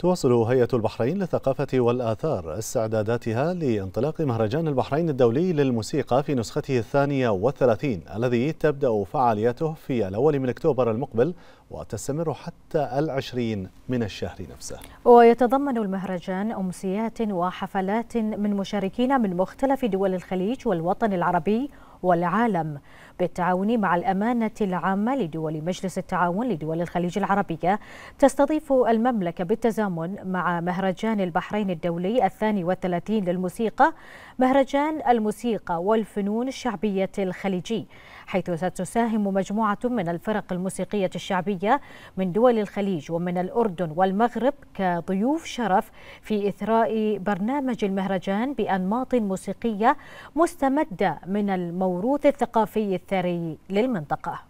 تواصل هيئة البحرين للثقافة والآثار استعداداتها لانطلاق مهرجان البحرين الدولي للموسيقى في نسخته الثانية والثلاثين الذي تبدأ فعالياته في الأول من أكتوبر المقبل وتستمر حتى العشرين من الشهر نفسه ويتضمن المهرجان أمسيات وحفلات من مشاركين من مختلف دول الخليج والوطن العربي والعالم بالتعاون مع الأمانة العامة لدول مجلس التعاون لدول الخليج العربية تستضيف المملكة بالتزامن مع مهرجان البحرين الدولي الثاني والثلاثين للموسيقى مهرجان الموسيقى والفنون الشعبية الخليجي حيث ستساهم مجموعة من الفرق الموسيقية الشعبية من دول الخليج ومن الأردن والمغرب كضيوف شرف في إثراء برنامج المهرجان بأنماط موسيقية مستمدة من الموسيقى الموروث الثقافي الثري للمنطقة